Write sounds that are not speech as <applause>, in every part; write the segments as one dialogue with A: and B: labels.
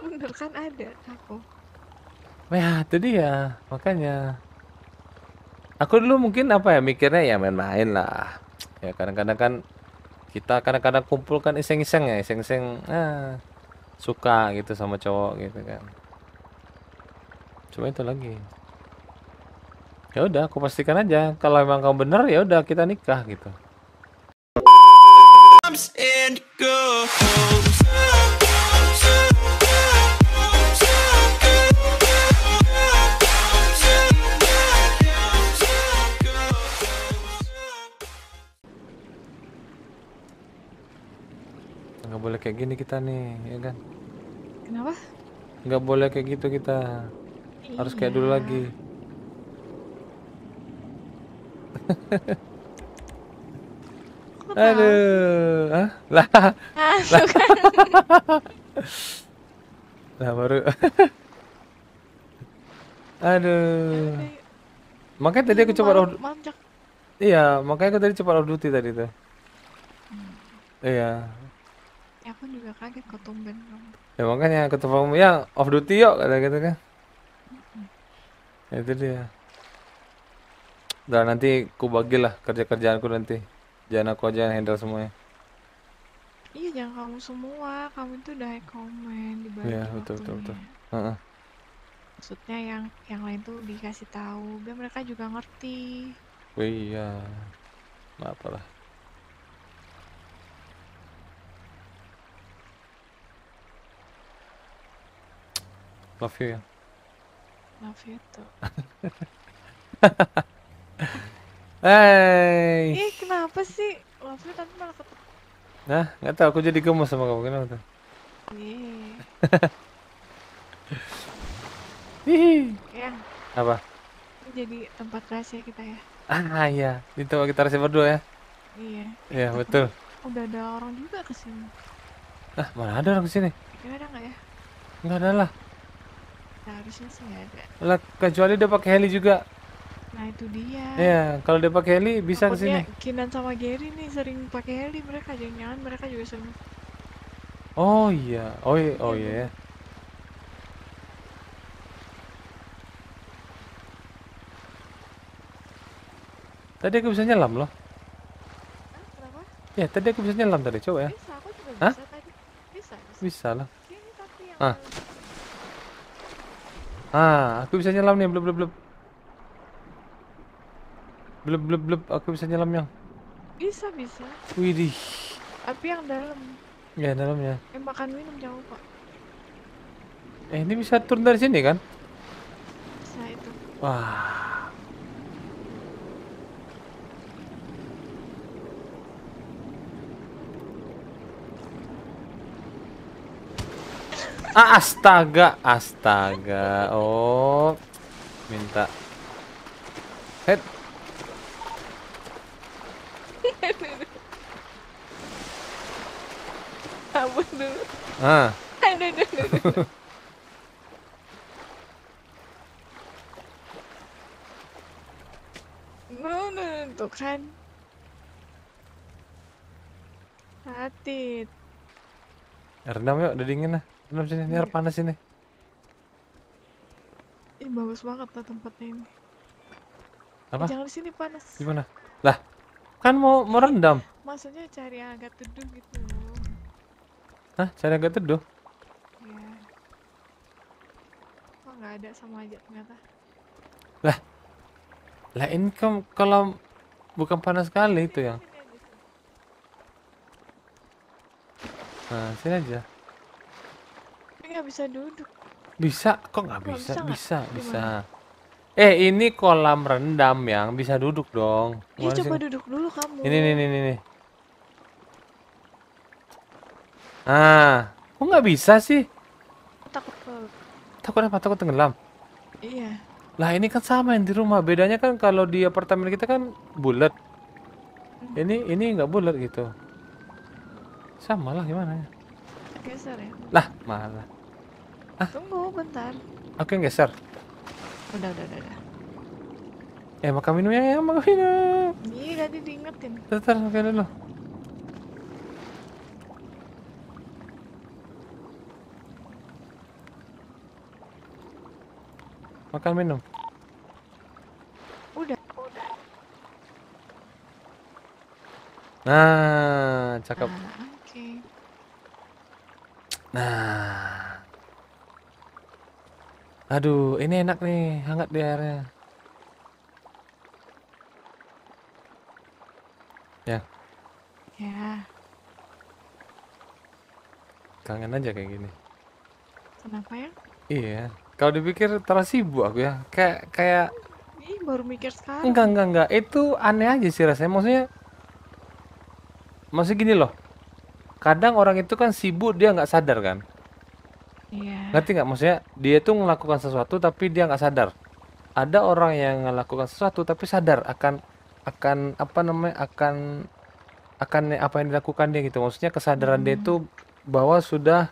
A: bener kan ada aku
B: ya itu dia makanya aku dulu mungkin apa ya mikirnya ya main-main lah ya kadang-kadang kan kita kadang-kadang kumpul kan iseng-iseng ya iseng-iseng ah, suka gitu sama cowok gitu kan cuma itu lagi ya udah aku pastikan aja kalau emang kamu bener ya udah kita nikah gitu
A: and go home.
B: nggak boleh kayak gini kita nih ya kan kenapa nggak boleh kayak gitu kita iya. harus kayak dulu iya. lagi aduh Hah? lah ah, lah <laughs> lah baru <laughs> aduh makanya tadi aku coba roh iya makanya aku tadi coba roh duty tadi tuh hmm. iya
A: ya pun juga kaget kok tumben
B: kamu ya makanya ketemu ya off duty yuk kata gitu kan
A: mm-hmm.
B: itu dia dan nanti ku bagilah kerja kerjaanku nanti jangan aku aja yang handle semuanya
A: iya jangan kamu semua kamu itu udah komen di iya betul, betul betul uh-uh. maksudnya yang yang lain tuh dikasih tahu biar mereka juga ngerti
B: oh iya nggak lah. Love you ya.
A: Love you too.
B: Hey. Ih, kenapa
A: sih? Love you tapi malah ketemu.
B: Nah, nggak tahu aku jadi gemes sama kamu kenapa tuh?
A: Iya. Hihi. ya. Apa? jadi tempat rahasia kita ya.
B: Ah iya, di tempat kita rahasia berdua ya.
A: Iya. Iya betul. Udah ada orang juga kesini.
B: Ah mana ada orang kesini? Ya, ada nggak ya? Nggak ada lah.
A: Harusnya sih ada.
B: Lah kecuali dia pakai heli juga.
A: Nah itu dia. Iya,
B: kalau dia pakai heli bisa ke sini.
A: Kinan sama Gary nih sering pakai heli mereka jangan-jangan mereka juga sering.
B: Oh iya, oh iya, oh iya. iya. Tadi aku bisa nyelam loh. Ya tadi aku bisa nyelam tadi coba ya. Bisa, aku juga Hah? tadi. Bisa. Bisa, bisa lah. yang ah. Ah, aku bisa nyelam nih, blub blub blub. Blub blub blub, aku bisa nyelam yang.
A: Bisa bisa. Widih. Tapi yang dalam.
B: Ya dalam ya.
A: Yang eh, makan minum jauh pak.
B: Eh ini bisa turun dari sini kan? Bisa itu. Wah. Ah, astaga, astaga. Oh. Minta. Head.
A: Kabur dulu.
B: Ah. Aduh, aduh, aduh.
A: Tuh kan. Hati.
B: Rendam yuk, udah dingin lah. Rendam sini, ini air iya. panas sini.
A: Ini bagus banget lah tempatnya ini.
B: Apa? Jangan di sini panas. Gimana? Lah, kan mau mau rendam.
A: Maksudnya cari yang agak teduh gitu.
B: Hah, cari yang agak teduh?
A: Iya. Kok nggak ada sama aja ternyata.
B: Lah, lah ini kalau bukan panas sekali itu yang. Nah, sini aja.
A: Tapi nggak bisa duduk.
B: Bisa? Kok nggak bisa? Bisa, bisa. bisa. Eh, ini kolam rendam yang bisa duduk dong. Ya, coba sini?
A: duduk dulu kamu. Ini, ini,
B: ini, ini. Ah, kok nggak bisa sih? Takut Takut apa? Takut tenggelam. Iya. Lah ini kan sama yang di rumah. Bedanya kan kalau di apartemen kita kan bulat. Hmm. Ini ini nggak bulat gitu. Sama lah gimana? Ya? Geser ya? Lah, malah.
A: Ah. Tunggu bentar. Oke, okay, geser. Udah, udah, udah, udah.
B: Eh, makan minumnya ya, makan minum.
A: Iya, tadi diingetin.
B: Bentar, oke okay, dulu. Makan minum. Udah, udah. Nah, cakep. Ah. Nah. Aduh, ini enak nih, hangat di airnya. Ya. Ya. Kangen aja kayak gini. Kenapa ya? Iya. Kalau dipikir terasa sibuk aku ya. Kayak kayak
A: Ih, baru mikir sekarang. Enggak, enggak,
B: enggak. Itu aneh aja sih rasanya. Maksudnya Maksudnya gini loh kadang orang itu kan sibuk dia nggak sadar kan yeah. ngerti nggak maksudnya dia tuh melakukan sesuatu tapi dia nggak sadar ada orang yang melakukan sesuatu tapi sadar akan akan apa namanya akan akan apa yang dilakukan dia gitu maksudnya kesadaran hmm. dia itu bahwa sudah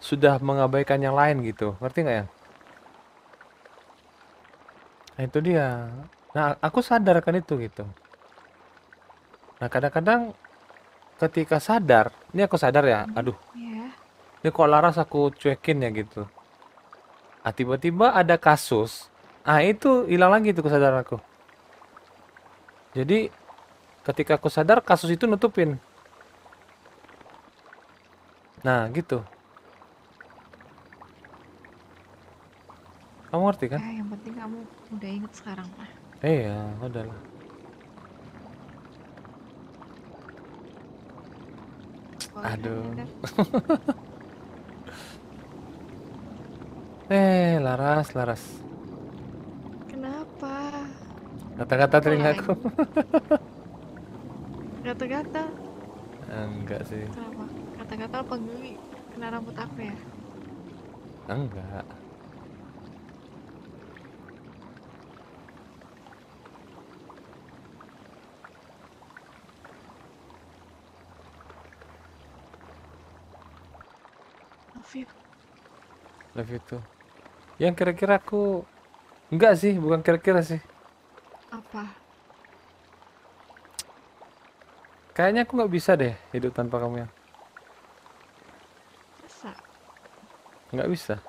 B: sudah mengabaikan yang lain gitu ngerti nggak ya nah itu dia nah aku sadarkan itu gitu nah kadang-kadang ketika sadar ini aku sadar ya hmm, aduh yeah. ini kok laras aku cuekin ya gitu ah tiba-tiba ada kasus ah itu hilang lagi tuh kesadaran aku jadi ketika aku sadar kasus itu nutupin nah gitu kamu ngerti kan? Ya, yang
A: penting kamu udah inget sekarang lah.
B: Eh, Iya, lah.
A: sekolah. Aduh. Kan, ya
B: kan? <laughs> eh, Laras, Laras.
A: Kenapa?
B: Kata-kata telingaku. <laughs> Kata-kata. Eh, enggak sih.
A: Kenapa? Kata-kata apa Kena rambut aku ya? Enggak. you.
B: itu you too. yang kira-kira aku enggak sih bukan kira-kira sih apa kayaknya aku nggak bisa deh hidup tanpa kamu ya nggak bisa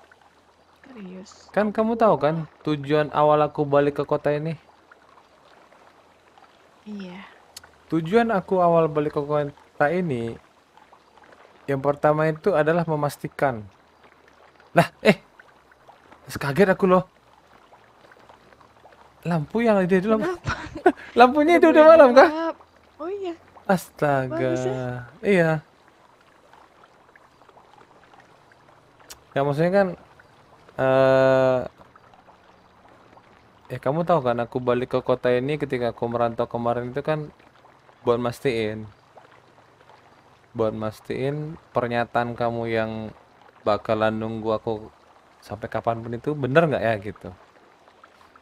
A: serius
B: kan kamu tahu kan tujuan awal aku balik ke kota ini iya tujuan aku awal balik ke kota ini yang pertama itu adalah memastikan. Lah, eh. Kaget aku loh. Lampu yang ada di lampu. <laughs> Lampunya itu udah malam kah? Oh iya. Astaga. Ya. Iya. Ya maksudnya kan eh ya kamu tahu kan aku balik ke kota ini ketika aku merantau kemarin itu kan buat mastiin buat mastiin pernyataan kamu yang bakalan nunggu aku sampai kapanpun itu bener nggak ya gitu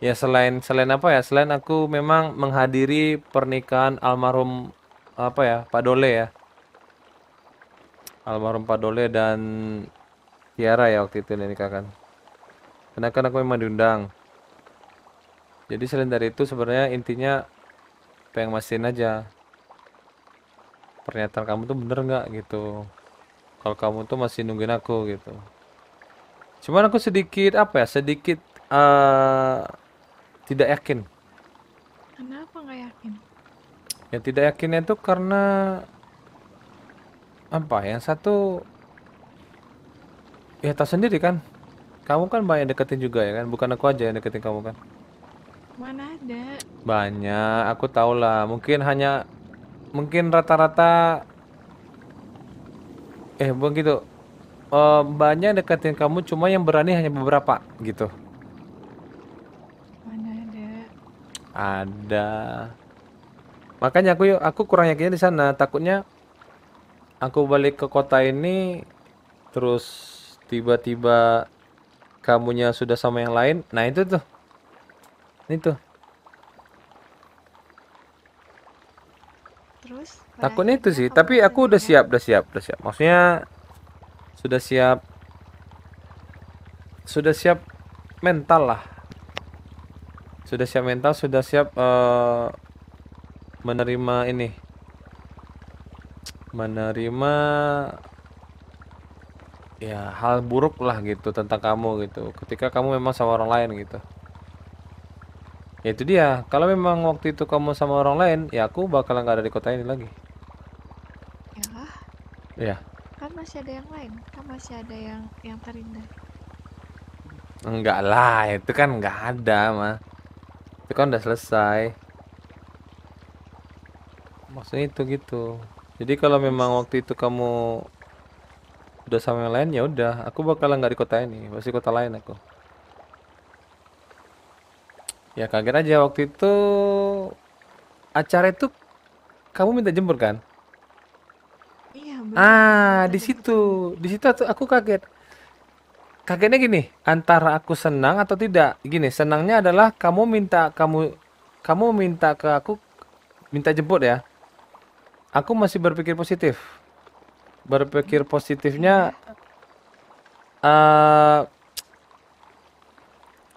B: ya selain selain apa ya selain aku memang menghadiri pernikahan almarhum apa ya Pak Dole ya almarhum Pak Dole dan Tiara ya waktu itu kan karena kan aku memang diundang jadi selain dari itu sebenarnya intinya pengen mastiin aja pernyataan kamu tuh bener nggak gitu kalau kamu tuh masih nungguin aku gitu cuman aku sedikit apa ya sedikit uh, tidak yakin
A: kenapa nggak yakin
B: ya tidak yakinnya itu karena apa ya, yang satu ya tahu sendiri kan kamu kan banyak deketin juga ya kan bukan aku aja yang deketin kamu kan
A: mana ada
B: banyak aku tahu lah mungkin hanya mungkin rata-rata eh bukan gitu uh, eh, banyak deketin kamu cuma yang berani hanya beberapa gitu
A: mana ada
B: ada makanya aku aku kurang yakin di sana takutnya aku balik ke kota ini terus tiba-tiba kamunya sudah sama yang lain nah itu tuh itu takutnya itu sih tapi aku udah siap udah siap udah siap maksudnya sudah siap sudah siap mental lah sudah siap mental sudah siap uh, menerima ini menerima ya hal buruk lah gitu tentang kamu gitu ketika kamu memang sama orang lain gitu ya itu dia kalau memang waktu itu kamu sama orang lain ya aku bakal nggak ada di kota ini lagi Iya.
A: Kan masih ada yang lain, kan masih ada yang yang terindah.
B: Enggak lah, itu kan enggak ada mah. Itu kan udah selesai. Maksudnya itu gitu. Jadi kalau memang waktu itu kamu udah sama yang lain ya udah, aku bakalan nggak di kota ini, pasti kota lain aku. Ya kaget aja waktu itu acara itu kamu minta jemput kan? ah di situ di situ aku kaget kagetnya gini antara aku senang atau tidak gini senangnya adalah kamu minta kamu kamu minta ke aku minta jemput ya aku masih berpikir positif berpikir positifnya uh,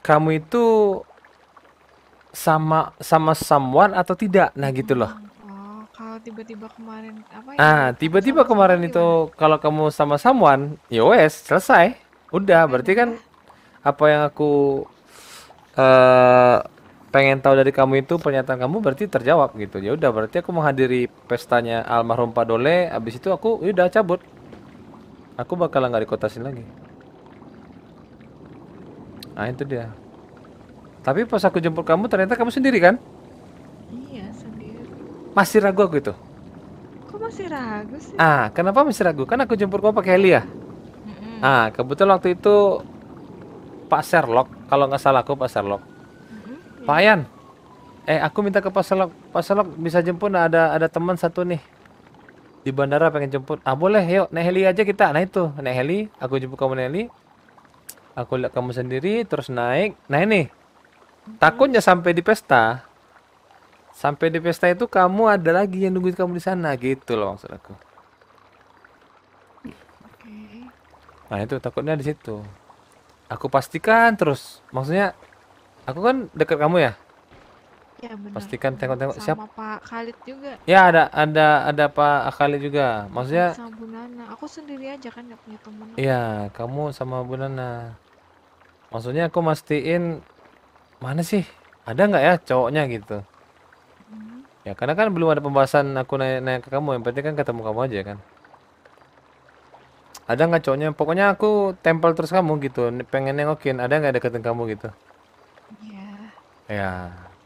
B: kamu itu sama sama someone atau tidak nah gitu loh
A: tiba-tiba kemarin apa ya? Ah,
B: tiba-tiba kemarin itu gimana? kalau kamu sama someone, yowes ya selesai. Udah, berarti kan apa yang aku uh, pengen tahu dari kamu itu pernyataan kamu berarti terjawab gitu. Ya udah, berarti aku menghadiri pestanya almarhum Pak Dole, habis itu aku ya udah cabut. Aku bakal nggak dikotasin lagi. Nah, itu dia. Tapi pas aku jemput kamu ternyata kamu sendiri kan? Masih ragu aku itu.
A: Kok masih ragu sih? Ah,
B: kenapa masih ragu? Kan aku jemput kamu pakai heli ya.
A: Mm-hmm.
B: Ah, kebetulan waktu itu Pak Sherlock, kalau nggak salah aku Pak Sherlock. Mm-hmm, Pak Ayan, eh aku minta ke Pak Sherlock. Pak Sherlock bisa jemput ada ada teman satu nih di bandara pengen jemput. Ah boleh, yuk naik heli aja kita. Nah itu naik heli, aku jemput kamu naik heli. Aku lihat kamu sendiri, terus naik. Nah ini, mm-hmm. takutnya sampai di pesta, sampai di pesta itu kamu ada lagi yang nungguin kamu di sana gitu loh maksud aku okay. nah itu takutnya di situ aku pastikan terus maksudnya aku kan dekat kamu ya
A: ya benar pastikan tengok-tengok siap Pak Khalid juga
B: ya ada ada ada Pak Khalid juga maksudnya
A: sama Bu Nana aku sendiri aja kan gak punya teman
B: iya kamu sama Bu Nana maksudnya aku mastiin mana sih ada nggak ya cowoknya gitu Ya karena kan belum ada pembahasan aku naik, naik ke kamu, yang penting kan ketemu kamu aja kan. Ada nggak cowoknya? Pokoknya aku tempel terus kamu gitu, pengen nengokin, ada nggak deketin kamu gitu? Iya. Ya,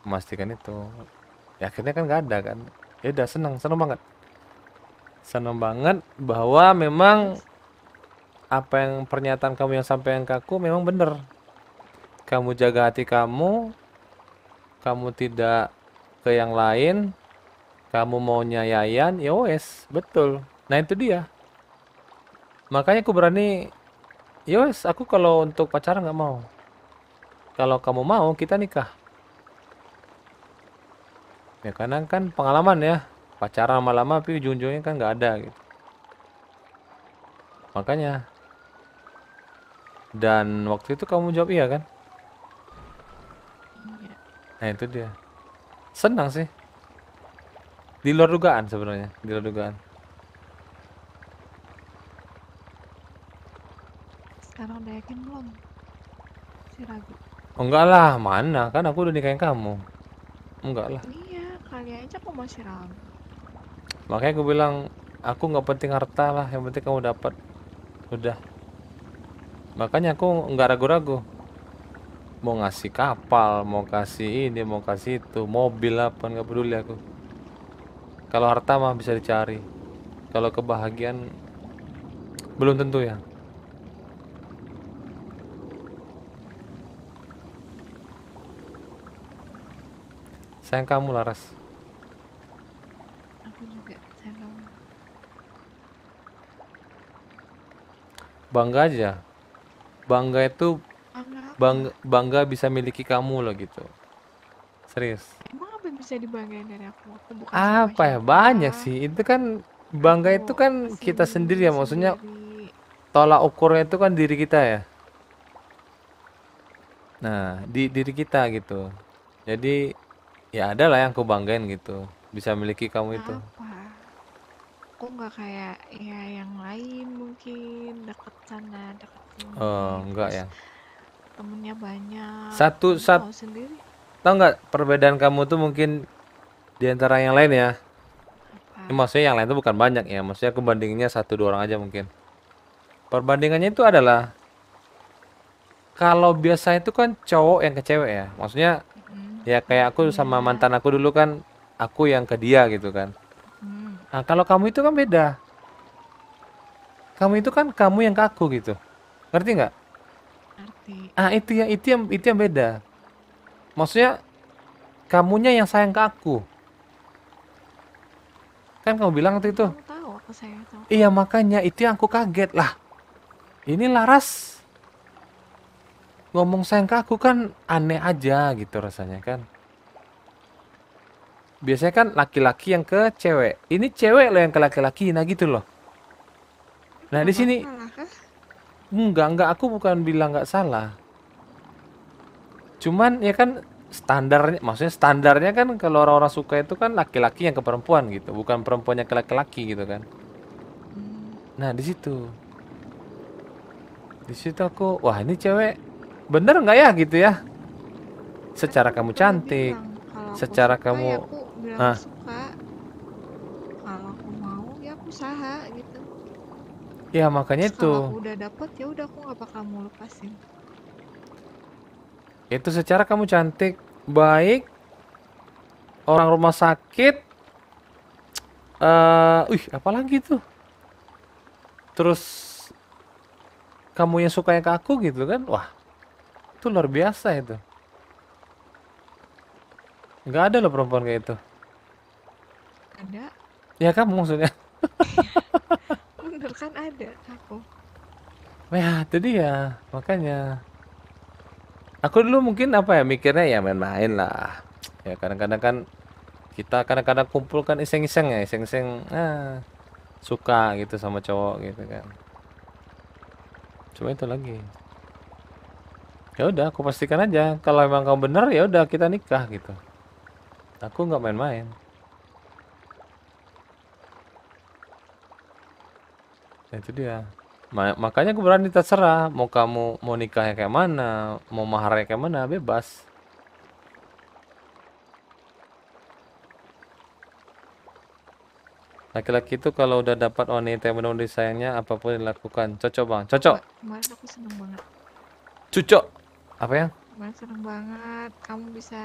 B: memastikan itu. Ya akhirnya kan nggak ada kan. Ya udah seneng, seneng banget. seneng banget bahwa memang apa yang pernyataan kamu yang sampai yang kaku memang bener. Kamu jaga hati kamu, kamu tidak ke yang lain kamu mau Yayan ya wes betul nah itu dia makanya aku berani ya wes aku kalau untuk pacaran nggak mau kalau kamu mau kita nikah ya karena kan pengalaman ya pacaran lama-lama tapi ujung kan nggak ada gitu makanya dan waktu itu kamu jawab iya kan iya. nah itu dia Senang sih. Di luar dugaan sebenarnya, di luar dugaan.
A: Sekarang udah yakin belum? Si ragu.
B: Oh, enggak lah, mana? Kan aku udah nikahin kamu. Enggak lah.
A: Iya, kali aja aku masih ragu.
B: Makanya aku bilang, aku nggak penting harta lah, yang penting kamu dapat. Udah. Makanya aku nggak ragu-ragu mau ngasih kapal mau kasih ini mau kasih itu mobil apa nggak peduli aku kalau harta mah bisa dicari kalau kebahagiaan belum tentu ya sayang kamu Laras
A: aku juga sayang kamu
B: bangga aja bangga itu bang bangga bisa miliki kamu loh gitu serius
A: emang apa yang bisa dibanggain dari aku aku bukan apa ya
B: banyak sih itu kan bangga itu kan sendiri, kita sendiri ya maksudnya sendiri. tolak ukurnya itu kan diri kita ya nah di diri kita gitu jadi ya ada lah yang aku banggain gitu bisa miliki kamu apa? itu
A: aku nggak kayak ya yang lain mungkin deket sana
B: deket sini oh enggak ya temennya banyak satu sendiri? tau nggak perbedaan kamu tuh mungkin di antara yang lain ya Apa? Ya, maksudnya yang lain tuh bukan banyak ya maksudnya aku bandingnya satu dua orang aja mungkin perbandingannya itu adalah kalau biasa itu kan cowok yang ke cewek ya maksudnya hmm ya kayak aku iya. sama mantan aku dulu kan aku yang ke dia gitu kan hmm. nah kalau kamu itu kan beda kamu itu kan kamu yang ke aku gitu ngerti nggak hati. Ah itu ya itu yang itu yang beda. Maksudnya kamunya yang sayang ke aku. Kan kamu bilang waktu itu. Kamu tahu aku sayang sama. Iya makanya itu yang aku kaget lah. Ini Laras ngomong sayang ke aku kan aneh aja gitu rasanya kan. Biasanya kan laki-laki yang ke cewek. Ini cewek loh yang ke laki-laki nah gitu loh. Nah di sini Enggak, enggak. Aku bukan bilang enggak salah. Cuman ya kan standarnya, maksudnya standarnya kan kalau orang-orang suka itu kan laki-laki yang ke perempuan gitu, bukan perempuannya ke laki-laki gitu kan. Hmm. Nah di situ, di situ aku, wah ini cewek bener nggak ya gitu ya? Secara kamu cantik, secara ya kamu, ah. Ya makanya Terus itu. Kalau
A: udah dapet ya udah aku nggak bakal mau lepasin.
B: Itu secara kamu cantik, baik, orang rumah sakit. Eh, uh, wih, apalagi tuh? Terus kamu yang suka yang ke aku gitu kan? Wah, itu luar biasa itu. Nggak ada loh perempuan kayak itu. Ada. Ya kamu maksudnya. <laughs>
A: kan ada aku
B: ya tadi ya makanya aku dulu mungkin apa ya mikirnya ya main-main lah ya kadang-kadang kan kita kadang-kadang kumpul kan iseng-iseng ya iseng-iseng ah, suka gitu sama cowok gitu kan cuma itu lagi ya udah aku pastikan aja kalau emang kamu bener ya udah kita nikah gitu aku nggak main-main Nah, itu dia. Ma makanya gue berani terserah. Mau kamu mau nikahnya kayak mana, mau maharnya kayak mana, bebas. Laki-laki itu kalau udah dapat wanita yang benar-benar disayangnya, apapun dilakukan. Cocok bang, cocok.
A: Kemarin aku seneng banget.
B: Cucok. Apa yang
A: Kemarin seneng banget. Kamu bisa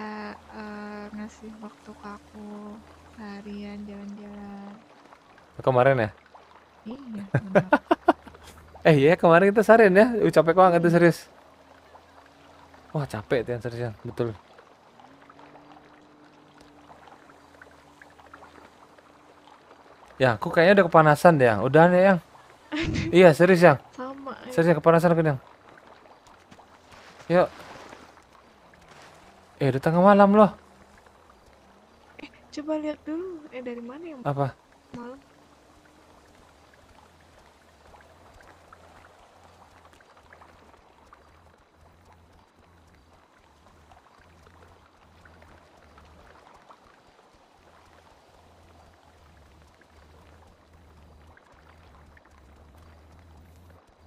A: uh, ngasih waktu ke aku harian jalan-jalan. Kemarin ya? Iya.
B: eh iya kemarin kita sarin ya. capek banget tuh iya. serius. Wah capek tuh yang seriusan, ya. betul. Ya, aku kayaknya udah kepanasan deh, Yang. nih Yang. iya, serius, Yang. Sama. Ya. Serius, ya. kepanasan aku, Yang. Yuk. Eh, udah tengah malam loh.
A: Eh, coba lihat dulu. Eh, dari mana yang Apa? Malam.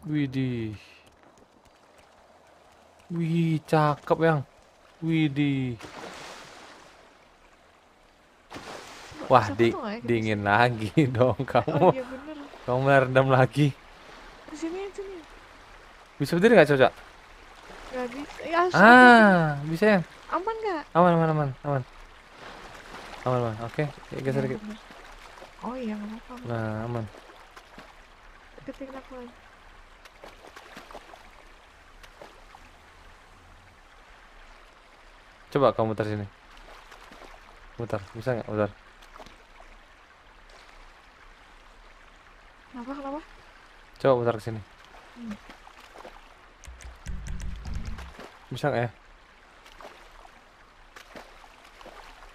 B: Widih. Wih, cakep yang. Widih. Wah, di dingin lagi <laughs> dong kamu. Oh, iya Kamu merendam lagi.
A: Di sini, sini.
B: Bisa berdiri nggak cocok?
A: Nggak bisa. Ya,
B: ah, bisa ya? Aman nggak? Aman, aman, aman, aman. Aman, aman. Oke, okay. Ya, geser iya, dikit.
A: Oh iya, nggak apa-apa. Nah, aman. Ketik
B: Coba kamu muter sini. Muter, bisa nggak muter? Kenapa, kenapa? Coba muter ke sini. Hmm. Bisa nggak ya?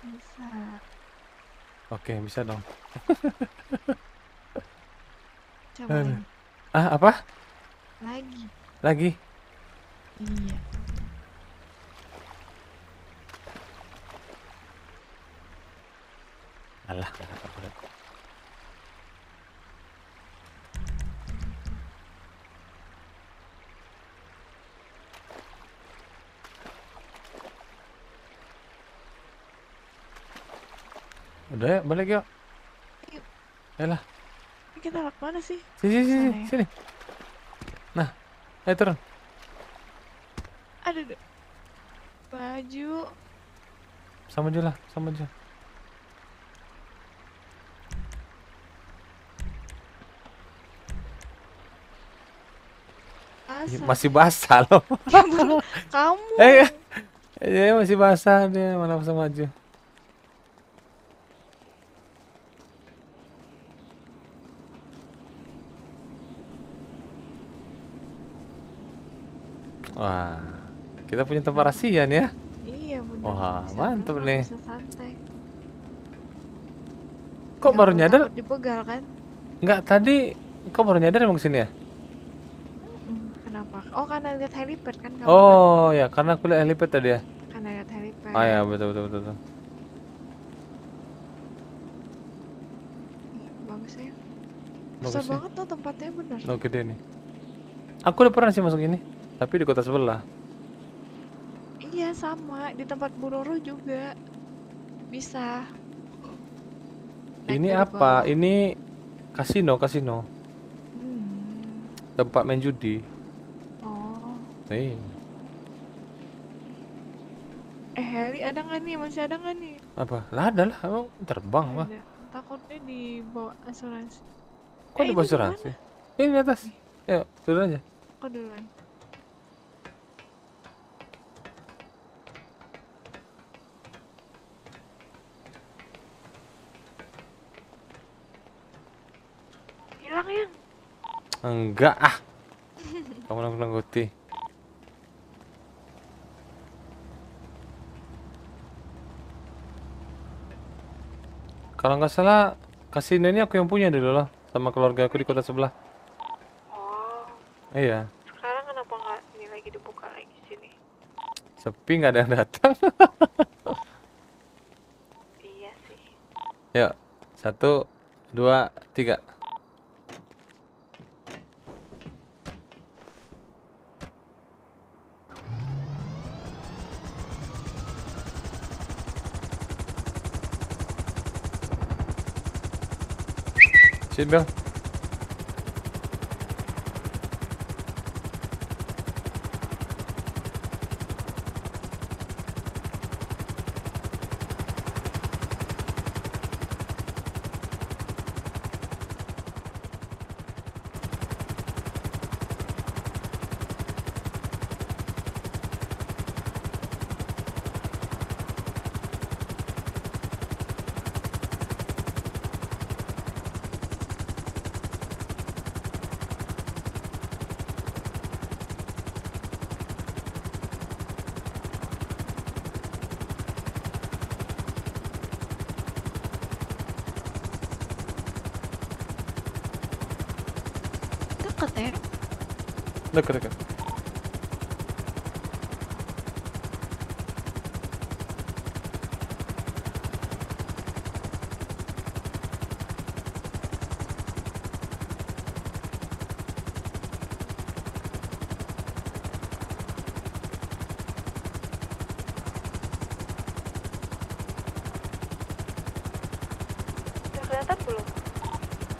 B: Bisa. Oke, bisa dong. Coba Ah, apa? Lagi. Lagi? Iya. Alah, gak kakak berat. Udah ya, balik yuk. Yuk. Yalah.
A: Kita lak mana sih? Sini, sini, sini. Ya? sini.
B: Nah, ayo turun.
A: Aduh, baju.
B: Sama aja lah, sama aja. basah. Iya, masih basah loh. <laughs> Kamu. Eh, ya, masih basah dia mana bisa maju. Wah, kita punya tempat rahasia ya? Iya, benar. Wah, mantap nih. Bisa santai. Kok Gak baru nyadar?
A: Dipegal kan?
B: Enggak, tadi kok baru nyadar emang sini ya?
A: Kenapa? Oh, karena lihat helipad kan kamu. Oh,
B: kan? ya, karena aku lihat helipad tadi ya.
A: Karena lihat helipad. Ah ya,
B: betul betul betul. betul. Bagus ya. Besar ya? banget
A: tuh tempatnya bener. Oh,
B: gede nih. Aku udah pernah sih masuk ini, tapi di kota sebelah.
A: Iya, sama. Di tempat Buroro juga. Bisa.
B: Naik ini apa? Ini kasino, kasino. Hmm. Tempat main judi. Eh
A: heli ada nggak nih? Masih ada nggak nih?
B: Apa? Lah ada lah, emang terbang mah.
A: Takutnya dibawa asuransi.
B: Kok eh, dibawa asuransi? Ini di atas. Ya, turun aja. Kok duluan? Hilang yang? Enggak ah. Kamu nanggut nangguti. Kalau nggak salah, kasino ini aku yang punya dulu lah. Sama keluarga aku di kota sebelah. Oh. Iya. Sekarang kenapa nggak ini lagi dibuka lagi sini? Sepi nggak ada yang datang. <laughs> iya sih. Yuk, satu, dua, tiga. C'est bien. Look there.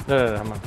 B: Look, look, look.